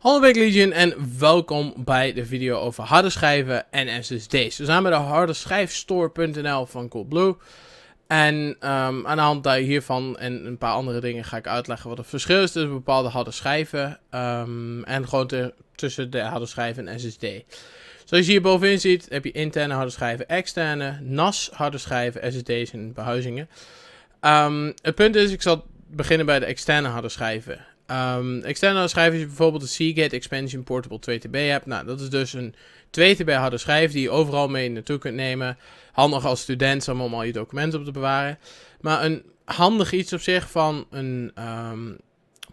Hallo Big Legion en welkom bij de video over harde schijven en SSD's. We zijn bij de harde schijfstore.nl van Coolblue. En ehm, aan de hand hiervan en een paar andere dingen ga ik uitleggen wat het verschil is tussen bepaalde harde schijven ehm, en gewoon tussen de harde schijven en SSD. Zoals je hier bovenin ziet, heb je interne harde schijven, externe, NAS harde schijven, SSD's en behuizingen. Ehm, het punt is, ik zal beginnen bij de externe harde schijven. Ehm, externe harde je is bijvoorbeeld de Seagate Expansion Portable 2TB hebt. Nou, dat is dus een 2TB harde schijf die je overal mee naartoe kunt nemen. Handig als student om al je documenten op te bewaren. Maar een handig iets op zich van een ehm,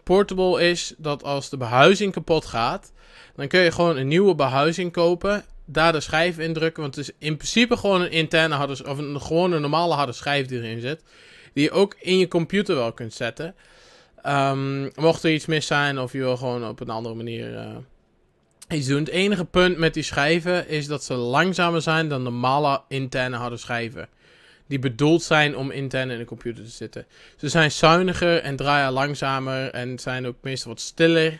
portable is dat als de behuizing kapot gaat, dan kun je gewoon een nieuwe behuizing kopen. Daar de schijf in drukken, want het is in principe gewoon een interne harde of een, gewoon een normale harde schijf die erin zit. Die je ook in je computer wel kunt zetten. Ehm, mocht er iets mis zijn of je wil gewoon op een andere manier eh, iets doen. Het enige punt met die schijven is dat ze langzamer zijn dan normale interne harde schijven die bedoeld zijn om intern in de computer te zitten. Ze zijn zuiniger en draaien langzamer en zijn ook meestal wat stiller.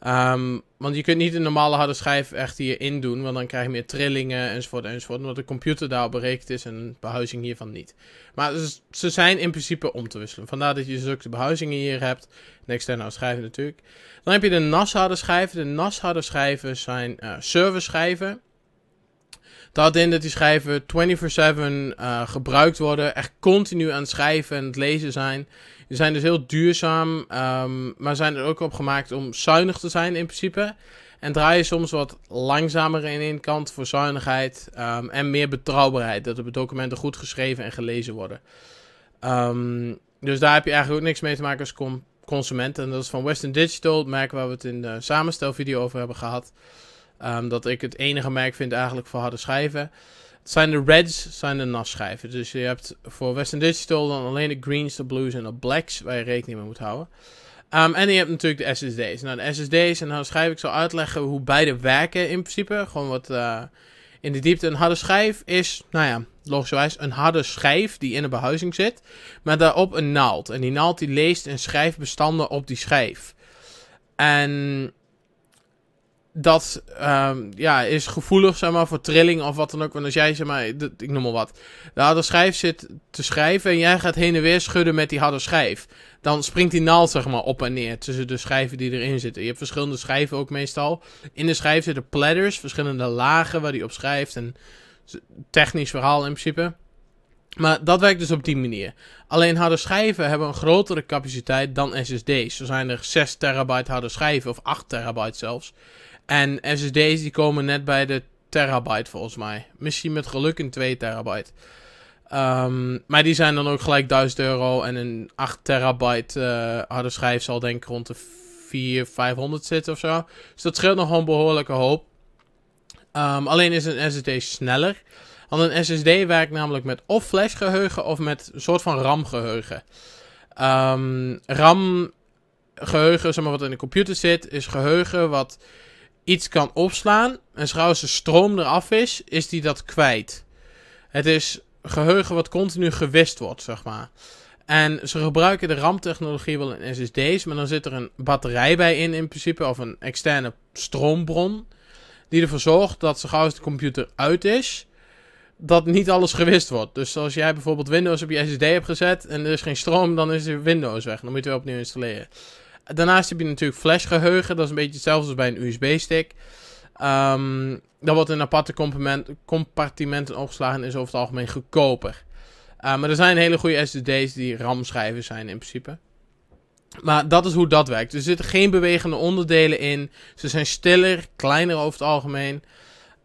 Ehm, want je kunt niet een normale harde schijf echt hierin doen, want dan krijg je meer trillingen enzovoort enzovoort. Omdat de computer daarop berekend is en de behuizing hiervan niet. Maar ze zijn in principe om te wisselen. Vandaar dat je zulke dus behuizingen hier hebt. Een externe schijven natuurlijk. Dan heb je de NAS harde schijven. De NAS harde schijven zijn eh, serverschijven. Dat in dat die schrijven 24-7 uh, gebruikt worden. Echt continu aan het schrijven en het lezen zijn. Die zijn dus heel duurzaam. Ehm, maar zijn er ook op gemaakt om zuinig te zijn in principe. En draaien soms wat langzamer in één kant voor zuinigheid. Ehm, en meer betrouwbaarheid. Dat de documenten goed geschreven en gelezen worden. Ehm, dus daar heb je eigenlijk ook niks mee te maken als consument. En dat is van Western Digital, het merk waar we het in de samenstelvideo over hebben gehad. Ehm, dat ik het enige merk vind eigenlijk voor harde schijven. Het zijn de reds, zijn de nas schijven. Dus je hebt voor Western Digital dan alleen de greens, de blues en de blacks waar je rekening mee moet houden. Ehm, en je hebt natuurlijk de SSD's. Nou, de SSD's en harde schijf, ik zal uitleggen hoe beide werken in principe. Gewoon wat eh, in de diepte. Een harde schijf is, nou ja, logischerwijs een harde schijf die in een behuizing zit. Met daarop een naald. En die naald die leest en schrijft bestanden op die schijf. En dat ehm, ja, is gevoelig zeg maar, voor trilling of wat dan ook. Want als jij, zeg maar, ik noem maar wat, de harde schijf zit te schrijven en jij gaat heen en weer schudden met die harde schijf. Dan springt die naald zeg maar, op en neer tussen de schijven die erin zitten. Je hebt verschillende schijven ook meestal. In de schijf zitten platters, verschillende lagen waar die op schrijft. En technisch verhaal in principe. Maar dat werkt dus op die manier. Alleen harde schijven hebben een grotere capaciteit dan SSD's. Er zijn er 6 terabyte harde schijven, of 8 terabyte zelfs. En SSD's die komen net bij de terabyte volgens mij. Misschien met geluk een 2 terabyte. Ehm, maar die zijn dan ook gelijk 1000 euro. En een 8 terabyte eh, harde schijf zal denk ik rond de 400, 500 zitten of zo. Dus dat scheelt nog een behoorlijke hoop. Ehm, alleen is een SSD sneller. Want een SSD werkt namelijk met of geheugen of met een soort van RAM-geheugen. Ehm, RAM-geheugen, zeg maar wat in de computer zit, is geheugen wat iets kan opslaan en als de stroom eraf is, is die dat kwijt. Het is geheugen wat continu gewist wordt, zeg maar. En ze gebruiken de RAM-technologie wel in SSD's, maar dan zit er een batterij bij in, in principe, of een externe stroombron, die ervoor zorgt dat zo als de computer uit is, dat niet alles gewist wordt. Dus als jij bijvoorbeeld Windows op je SSD hebt gezet en er is geen stroom, dan is Windows weg. Dan moet je weer opnieuw installeren. Daarnaast heb je natuurlijk flashgeheugen. Dat is een beetje hetzelfde als bij een USB-stick. Ehm, dat wordt in aparte compartimenten opgeslagen en is over het algemeen goedkoper. Ehm, maar er zijn hele goede SSD's die RAM-schrijvers zijn in principe. Maar dat is hoe dat werkt. Er zitten geen bewegende onderdelen in. Ze zijn stiller, kleiner over het algemeen.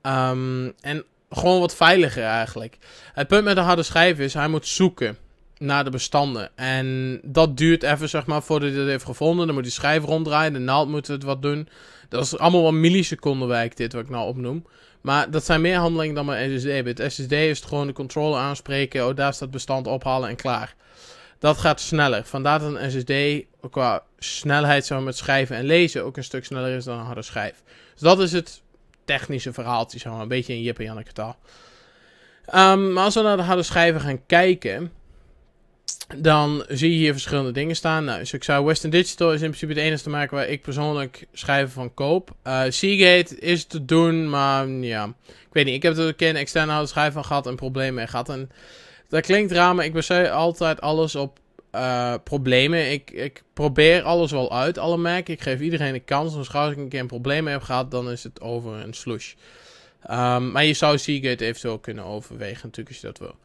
Ehm, en gewoon wat veiliger eigenlijk. Het punt met de harde schijven is, hij moet zoeken naar de bestanden. En dat duurt even, zeg maar, voordat hij het heeft gevonden. Dan moet die schijf ronddraaien, de naald moet het wat doen. Dat is allemaal wel millisecondenwijk, dit wat ik nou opnoem. Maar dat zijn meer handelingen dan mijn SSD. het SSD is gewoon de controller aanspreken. Oh, daar staat bestand ophalen en klaar. Dat gaat sneller. Vandaar dat een SSD qua snelheid zo met schrijven en lezen ook een stuk sneller is dan een harde schijf. Dus dat is het technische verhaaltje, zeg Een beetje in Jip en Janneke taal. Ehm, maar als we naar de harde schijven gaan kijken dan zie je hier verschillende dingen staan. Nou, dus ik zou Western Digital is in principe het enige te maken waar ik persoonlijk schrijven van koop. Eh, Seagate is te doen, maar ja, ik weet niet. Ik heb er een keer een externe schrijver van gehad en problemen mee gehad. En dat klinkt raar, maar ik baseer altijd alles op eh, problemen. Ik, ik probeer alles wel uit, alle merken. Ik geef iedereen een kans. Dus als ik een keer een probleem heb gehad, dan is het over een slush. Ehm, maar je zou Seagate eventueel kunnen overwegen, natuurlijk, als je dat wil.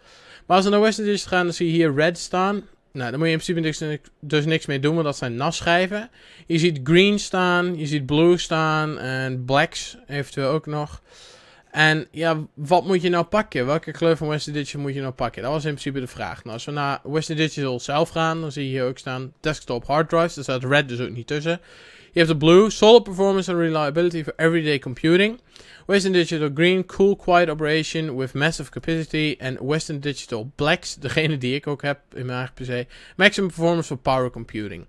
Maar als we naar Western Digital gaan, dan zie je hier red staan. Nou, daar moet je in principe dus, niks mee doen, want dat zijn nasschijven. Je ziet green staan, je ziet blue staan en blacks eventueel ook nog. En ja, wat moet je nou pakken? Welke kleur van Western Digital moet je nou pakken? Dat was in principe de vraag. Nou, als we naar Western Digital zelf gaan, dan zie je hier ook staan desktop hard drives. Daar staat red dus ook niet tussen. Je hebt de blue, solid performance and reliability for everyday computing. Western Digital green, cool quiet operation with massive capacity. En Western Digital blacks, degene die ik ook heb in mijn eigen PC. Maximum performance for power computing.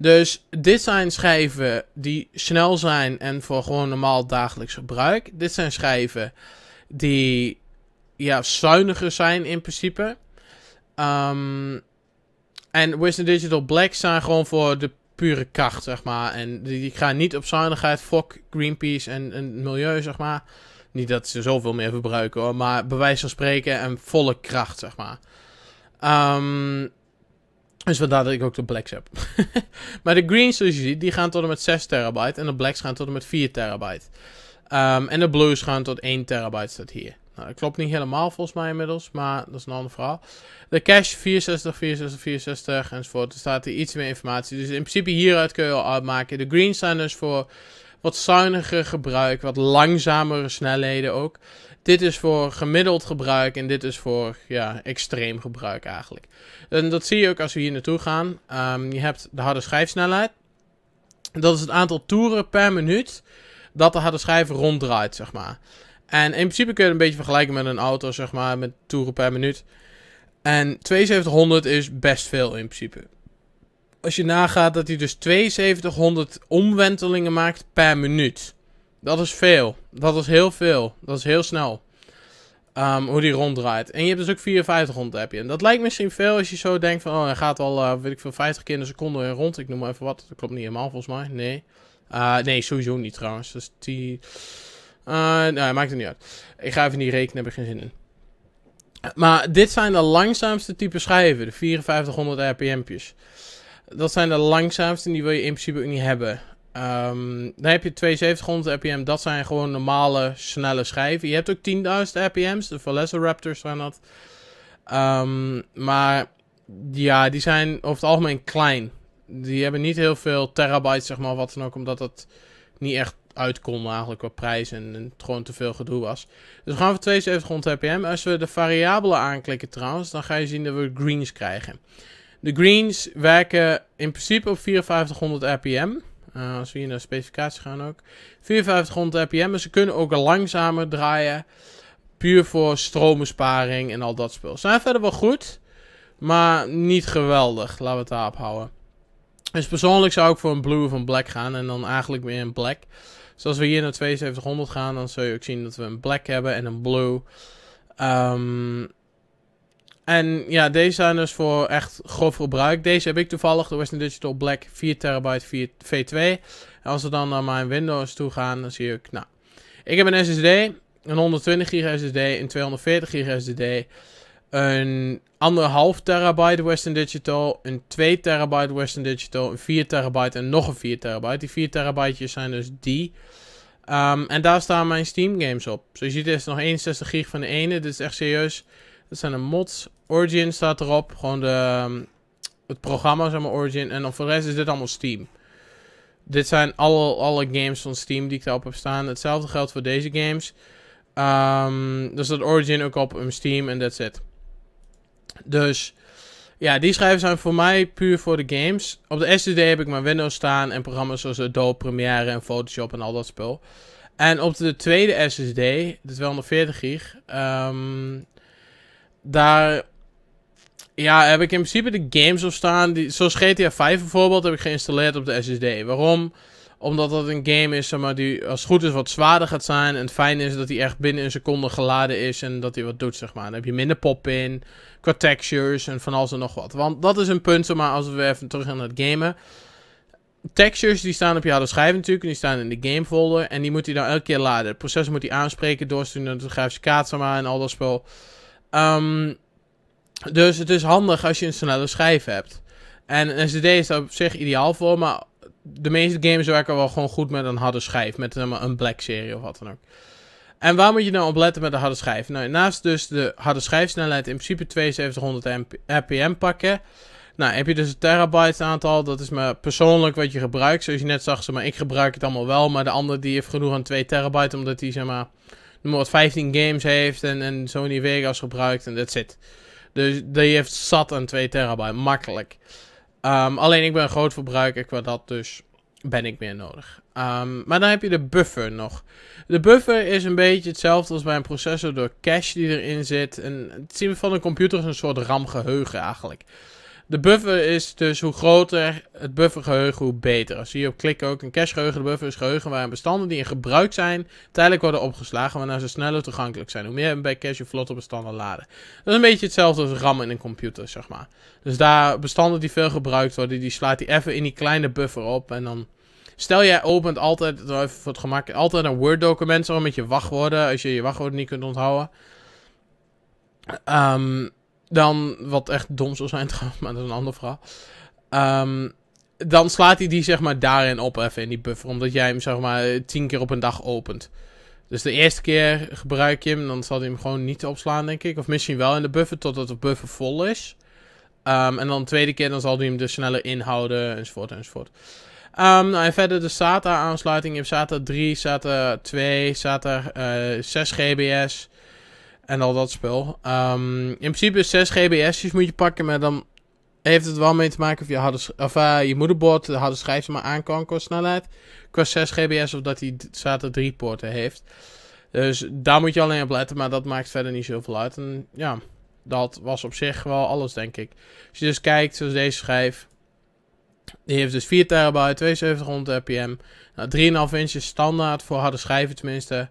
Dus dit zijn schijven die snel zijn en voor gewoon normaal dagelijks gebruik. Dit zijn schijven die ja, zuiniger zijn in principe. Um, en Wisdom Digital Black zijn gewoon voor de pure kracht, zeg maar. En die, gaan niet op zuinigheid. Fuck Greenpeace en, en milieu, zeg maar. Niet dat ze zoveel meer verbruiken hoor, maar bij wijze van spreken en volle kracht, zeg maar. Um, dus vandaar dat ik ook de blacks heb. maar de greens, zoals je ziet, die gaan tot en met 6 terabyte. En de blacks gaan tot en met 4 terabyte. Ehm, en de blues gaan tot 1 terabyte, staat hier. Nou, dat klopt niet helemaal volgens mij inmiddels, maar dat is een ander verhaal. De cache 64, 64, 64 enzovoort. Er staat hier iets meer informatie. Dus in principe hieruit kun je al uitmaken. De greens zijn dus voor wat zuiniger gebruik, wat langzamere snelheden ook. Dit is voor gemiddeld gebruik en dit is voor ja, extreem gebruik eigenlijk. En dat zie je ook als we hier naartoe gaan. Ehm, je hebt de harde schijfsnelheid. Dat is het aantal toeren per minuut dat de harde schijf ronddraait, zeg maar. En in principe kun je het een beetje vergelijken met een auto, zeg maar, met toeren per minuut. En 7200 is best veel in principe als je nagaat dat hij dus 7200 omwentelingen maakt per minuut. Dat is veel. Dat is heel veel. Dat is heel snel. Ehm, hoe die ronddraait. En je hebt dus ook 5400 rond heb je. En dat lijkt misschien veel als je zo denkt van... Oh, hij gaat al, eh, weet ik veel, 50 keer in de seconde rond. Ik noem maar even wat. Dat klopt niet helemaal volgens mij. Nee. Eh, nee, sowieso niet trouwens. Dus die... Uh, eh, Nee, nou, maakt het niet uit. Ik ga even niet rekenen, heb ik geen zin in. Maar dit zijn de langzaamste type schijven. De 5400 RPM'tjes dat zijn de langzaamste en die wil je in principe ook niet hebben. Ehm, dan heb je 7200 RPM, dat zijn gewoon normale snelle schijven. Je hebt ook 10.000 RPM's, de Velociraptors zijn dat. Ehm, maar ja, die zijn over het algemeen klein. Die hebben niet heel veel terabytes, zeg maar, wat dan ook, omdat dat niet echt uit kon eigenlijk qua prijs en, en het gewoon te veel gedoe was. Dus we gaan voor 7200 RPM. Als we de variabelen aanklikken trouwens, dan ga je zien dat we greens krijgen. De greens werken in principe op 5400 RPM. Eh, als we hier naar de specificatie gaan ook. 5400 RPM. maar ze kunnen ook langzamer draaien. Puur voor stroombesparing en al dat spul. Ze zijn verder wel goed. Maar niet geweldig. Laten we het daarop houden. Dus persoonlijk zou ik voor een blue of een black gaan. En dan eigenlijk meer een black. Dus als we hier naar 7200 gaan. Dan zul je ook zien dat we een black hebben en een blue. Ehm. En ja, deze zijn dus voor echt grof gebruik. Deze heb ik toevallig, de Western Digital Black 4 tb V2. En als we dan naar mijn Windows toe gaan, dan zie ik, nou... Ik heb een SSD, een 120 gig SSD, een 240 gig SSD... Een anderhalf terabyte Western Digital, een 2 terabyte Western Digital, een 4 terabyte en nog een 4 terabyte. Die 4 terabytejes zijn dus die. Ehm, en daar staan mijn Steam games op. Zo je ziet er is nog 61 gig van de ene. Dit is echt serieus. Dat zijn de mods. Origin staat erop. Gewoon de, ehm, het programma, zeg maar, Origin. En dan voor de rest is dit allemaal Steam. Dit zijn alle, alle games van Steam die ik daarop heb staan. Hetzelfde geldt voor deze games. Um, ehm, dus dat Origin ook op een Steam en that's it. Dus ja, die schrijvers zijn voor mij puur voor de games. Op de SSD heb ik mijn Windows staan en programma's zoals Adobe Premiere en Photoshop en al dat spul. En op de tweede SSD, de 240 gig, um, daar ja, heb ik in principe de games op staan. Die, zoals GTA 5 bijvoorbeeld heb ik geïnstalleerd op de SSD. Waarom? Omdat dat een game is zeg maar, die als het goed is wat zwaarder gaat zijn. En het fijn is dat hij echt binnen een seconde geladen is en dat hij wat doet. Zeg maar. Dan heb je minder pop-in, qua textures en van alles en nog wat. Want dat is een punt, zeg maar, als we even terug gaan naar het gamen. Textures die staan op je harde schijf natuurlijk. En die staan in de game folder. En die moet hij dan elke keer laden. Het proces moet hij aanspreken, doorsturen naar de grafische kaart zeg maar, en al dat spel. Um, dus het is handig als je een snelle schijf hebt. En een CD is daar op zich ideaal voor, maar de meeste games werken wel gewoon goed met een harde schijf. Met een black serie of wat dan ook. En waar moet je nou op letten met de harde schijf? Nou, naast dus de harde schijfsnelheid in principe 7200 RPM pakken. Nou, heb je dus een terabyte aantal. Dat is maar persoonlijk wat je gebruikt. Zoals je net zag, zeg maar, ik gebruik het allemaal wel. Maar de ander die heeft genoeg aan 2 terabyte. Omdat die, zeg maar, noem wat, 15 games heeft en, en Sony Vegas gebruikt en dat zit. Dus die heeft zat aan 2 terabyte, makkelijk. Ehm, alleen ik ben een groot verbruiker qua dat, dus ben ik meer nodig. Ehm, maar dan heb je de buffer nog. De buffer is een beetje hetzelfde als bij een processor door cache die erin zit. En het zien van een computer is een soort RAM-geheugen eigenlijk. De buffer is dus hoe groter het buffergeheugen, hoe beter. Als je hierop klikt ook een cachegeheugen. De buffer is geheugen waarin bestanden die in gebruik zijn tijdelijk worden opgeslagen, waarna ze sneller toegankelijk zijn. Hoe meer je bij cache je vlotter bestanden laden. Dat is een beetje hetzelfde als RAM in een computer, zeg maar. Dus daar bestanden die veel gebruikt worden, die slaat hij even in die kleine buffer op en dan... Stel jij opent altijd, voor het gemak, altijd een Word document zo met je wachtwoorden, als je je wachtwoorden niet kunt onthouden. Ehm... Um, dan, wat echt dom zou zijn trouwens, maar dat is een ander verhaal. Ehm, dan slaat hij die zeg maar daarin op even in die buffer. Omdat jij hem zeg maar tien keer op een dag opent. Dus de eerste keer gebruik je hem, dan zal hij hem gewoon niet opslaan denk ik. Of misschien wel in de buffer totdat de buffer vol is. Ehm, en dan de tweede keer dan zal hij hem dus sneller inhouden enzovoort enzovoort. Ehm, nou, en verder de SATA aansluiting. Je hebt SATA 3, SATA 2, SATA 6 eh, GBS en al dat spul. Ehm, in principe 6 GBS's moet je pakken, maar dan heeft het wel mee te maken of je, harde, of, eh, je moederbord de harde schijf maar aan kan qua snelheid. Qua 6 GBS of dat hij SATA 3 poorten heeft. Dus daar moet je alleen op letten, maar dat maakt verder niet zoveel uit. En ja, dat was op zich wel alles, denk ik. Als je dus kijkt, zoals deze schijf. Die heeft dus 4 terabyte, 7200 RPM. Nou, 3,5 inch standaard voor harde schijven tenminste.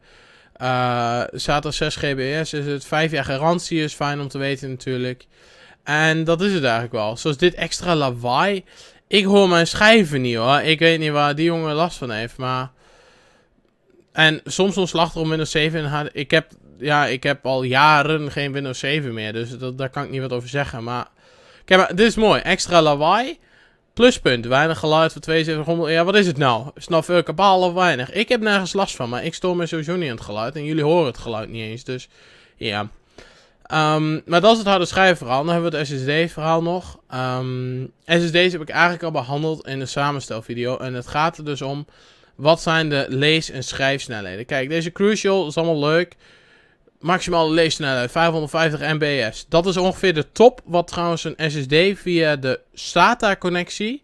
Uh, eh, SATA 6 GBS is het. 5 jaar garantie is fijn om te weten natuurlijk. En dat is het eigenlijk wel. Zoals dit extra lawaai. Ik hoor mijn schijven niet hoor. Ik weet niet waar die jongen last van heeft. Maar... En soms ontslag er om Windows 7 Ik heb, ja, ik heb al jaren geen Windows 7 meer. Dus dat, daar kan ik niet wat over zeggen. Maar... Kijk maar, dit is mooi. Extra lawaai. Pluspunt, weinig geluid voor 7200. Ja, wat is het nou? Snap veel kabaal of weinig? Ik heb nergens last van, maar ik stoor me sowieso niet aan het geluid. En jullie horen het geluid niet eens, dus ja. Ehm, maar dat is het harde schijfverhaal. Dan hebben we het SSD-verhaal nog. Ehm, SSD's heb ik eigenlijk al behandeld in de samenstelvideo. En het gaat er dus om, wat zijn de lees- en schrijfsnelheden? Kijk, deze Crucial is allemaal leuk maximale leesnelheid 550 MBS. Dat is ongeveer de top wat trouwens een SSD via de SATA-connectie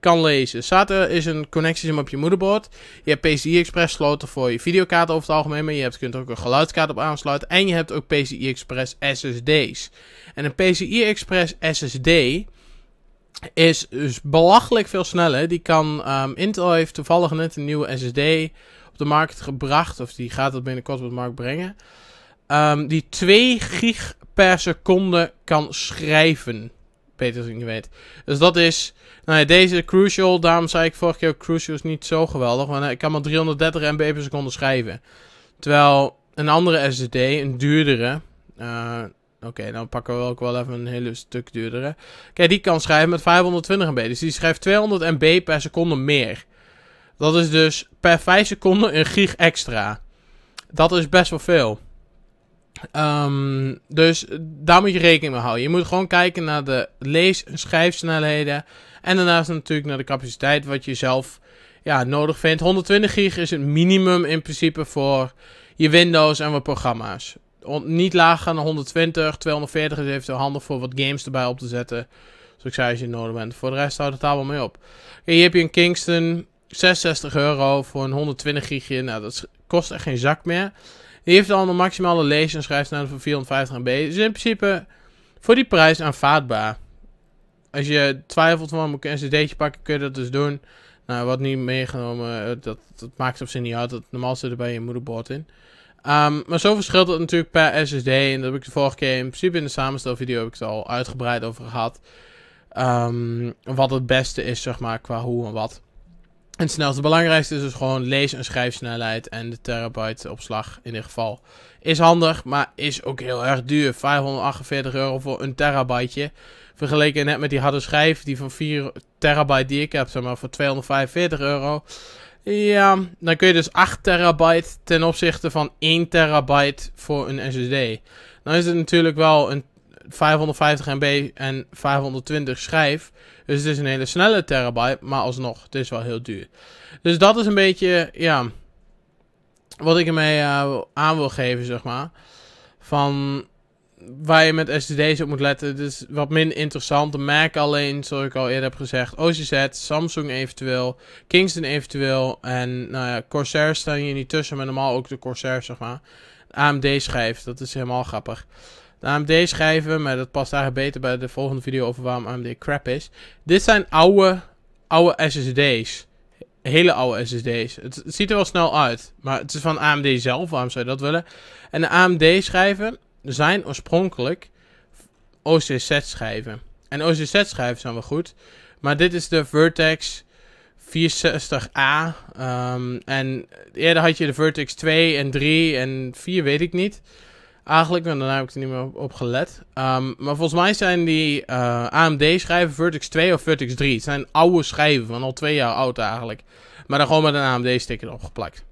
kan lezen. SATA is een connectie op je moederbord. Je hebt PCI Express sloten voor je videokaart over het algemeen, maar je hebt, kunt ook een geluidskaart op aansluiten. En je hebt ook PCI Express SSD's. En een PCI Express SSD is dus belachelijk veel sneller. Die kan, ehm, Intel heeft toevallig net een nieuwe SSD op de markt gebracht, of die gaat dat binnenkort op de markt brengen. Ehm, die 2 gig per seconde kan schrijven. Peter als ik niet weet. Dus dat is. Nou ja, deze Crucial, daarom zei ik vorige keer Crucial is niet zo geweldig. Want eh, ik kan maar 330 MB per seconde schrijven. Terwijl een andere SSD, een duurdere. Eh, oké, dan nou pakken we ook wel even een hele stuk duurdere. Kijk, die kan schrijven met 520 MB. Dus die schrijft 200 MB per seconde meer. Dat is dus per 5 seconden een gig extra. Dat is best wel veel. Um, dus daar moet je rekening mee houden. Je moet gewoon kijken naar de lees- en schrijfsnelheden. En daarnaast natuurlijk naar de capaciteit wat je zelf ja, nodig vindt. 120 gig is het minimum in principe voor je Windows en wat programma's. Niet lager dan 120, 240 is eventueel handig voor wat games erbij op te zetten. Zoals ik zei, als je nodig bent. Voor de rest houdt het daar wel mee op. hier heb je een Kingston, 66 euro voor een 120 gigje. Nou, dat kost echt geen zak meer. Die heeft al een maximale lees- en schrijfsnelheid van 450 MB. Dus in principe voor die prijs aanvaardbaar. Als je twijfelt van moet ik een cd'tje pakken, kun je dat dus doen. Nou, wat niet meegenomen, eh, dat, dat maakt op zich niet uit. Dat, normaal zit er bij je moederbord in. Ehm, maar zo verschilt het natuurlijk per SSD. En dat heb ik de vorige keer in principe in de samenstelvideo heb ik het al uitgebreid over gehad. Ehm, wat het beste is, zeg maar, qua hoe en wat. En snelste het belangrijkste is dus gewoon lees- en schrijfsnelheid. En de terabyte opslag in dit geval is handig, maar is ook heel erg duur. 548 euro voor een terabyteje. Vergeleken net met die harde schijf, die van 4 terabyte die ik heb, zeg maar, voor 245 euro. Ja, dan kun je dus 8 terabyte ten opzichte van 1 terabyte voor een SSD. Dan is het natuurlijk wel een 550 MB en 520 schijf. Dus het is een hele snelle terabyte, maar alsnog, het is wel heel duur. Dus dat is een beetje, ja, wat ik ermee uh, aan wil geven, zeg maar. Van waar je met SSD's op moet letten, het is wat minder interessant. De Mac alleen, zoals ik al eerder heb gezegd. OCZ, Samsung eventueel, Kingston eventueel. En nou ja, Corsair staan hier niet tussen, maar normaal ook de Corsair, zeg maar. AMD schijf, dat is helemaal grappig de AMD schijven, Maar dat past eigenlijk beter bij de volgende video over waarom AMD crap is. Dit zijn oude, oude SSD's. Hele oude SSD's. Het, ziet er wel snel uit. Maar het is van AMD zelf. Waarom zou je dat willen? En de AMD schijven zijn oorspronkelijk OCZ schijven. En OCZ schijven zijn wel goed. Maar dit is de Vertex 460A. Ehm, en eerder had je de Vertex 2 en 3 en 4, weet ik niet. Eigenlijk, en nou, daarna heb ik er niet meer op, gelet. Ehm, maar volgens mij zijn die eh, AMD-schijven Vertex 2 of Vertex 3. Het zijn oude schijven, van al twee jaar oud eigenlijk. Maar dan gewoon met een AMD-sticker opgeplakt.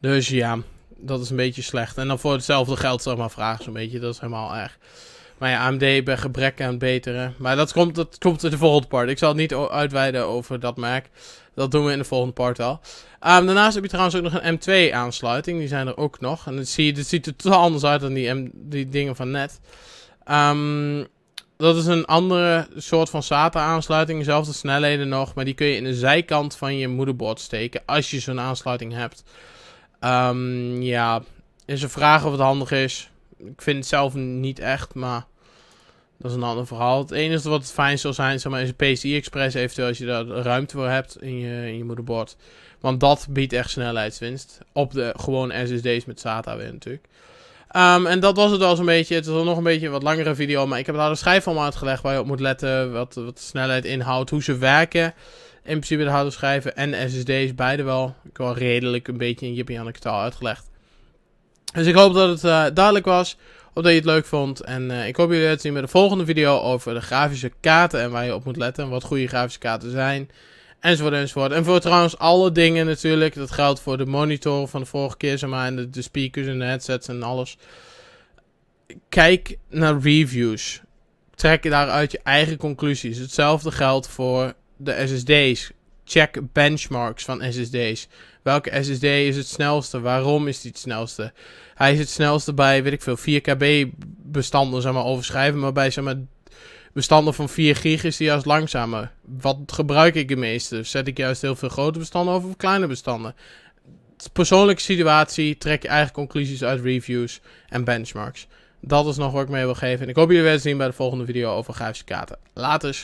Dus ja, dat is een beetje slecht. En dan voor hetzelfde geld, zeg maar, vragen zo'n beetje. Dat is helemaal erg. Maar ja, AMD bij gebrek aan betere. Maar dat komt, dat komt in de volgende part. Ik zal het niet uitweiden over dat merk. Dat doen we in de volgende part al. Ehm, daarnaast heb je trouwens ook nog een M2 aansluiting. Die zijn er ook nog. En dat, zie je, dat ziet er totaal anders uit dan die, M, die dingen van net. Ehm, dat is een andere soort van SATA aansluiting. Dezelfde snelheden nog. Maar die kun je in de zijkant van je moederbord steken. Als je zo'n aansluiting hebt. Ehm, ja, is een vraag of het handig is ik vind het zelf niet echt, maar dat is een ander verhaal. Het enige wat het fijn zou zijn, zeg maar, is een PCI Express, eventueel als je daar ruimte voor hebt in je, in je moederbord. Want dat biedt echt snelheidswinst. Op de gewone SSD's met SATA weer natuurlijk. Ehm, en dat was het al zo'n beetje. Het is nog een beetje een wat langere video. Maar ik heb daar de schijfvorm uitgelegd waar je op moet letten. Wat, wat de snelheid inhoudt. Hoe ze werken. In principe de harde schijven en SSD's. Beide wel. Ik heb wel redelijk een beetje in Jippie aan de uitgelegd. Dus ik hoop dat het eh, duidelijk was. Of dat je het leuk vond. En eh, ik hoop jullie te zien met de volgende video over de grafische kaarten. En waar je op moet letten. En wat goede grafische kaarten zijn. Enzovoort enzovoort. En voor trouwens alle dingen natuurlijk. Dat geldt voor de monitor van de vorige keer. maar, en de, de speakers en de headsets en alles. Kijk naar reviews. Trek daaruit je eigen conclusies. Hetzelfde geldt voor de SSD's. Check benchmarks van SSD's. Welke SSD is het snelste? Waarom is die het snelste? Hij is het snelste bij, weet ik veel, 4KB bestanden, zeg maar, overschrijven. Maar bij, zeg maar, bestanden van 4 gig is die juist langzamer. Wat gebruik ik de meeste? Zet ik juist heel veel grote bestanden over of kleine bestanden? Persoonlijke situatie, trek je eigen conclusies uit reviews en benchmarks. Dat is nog wat ik mee wil geven. En ik hoop jullie weer te zien bij de volgende video over grafische kaarten. Laters!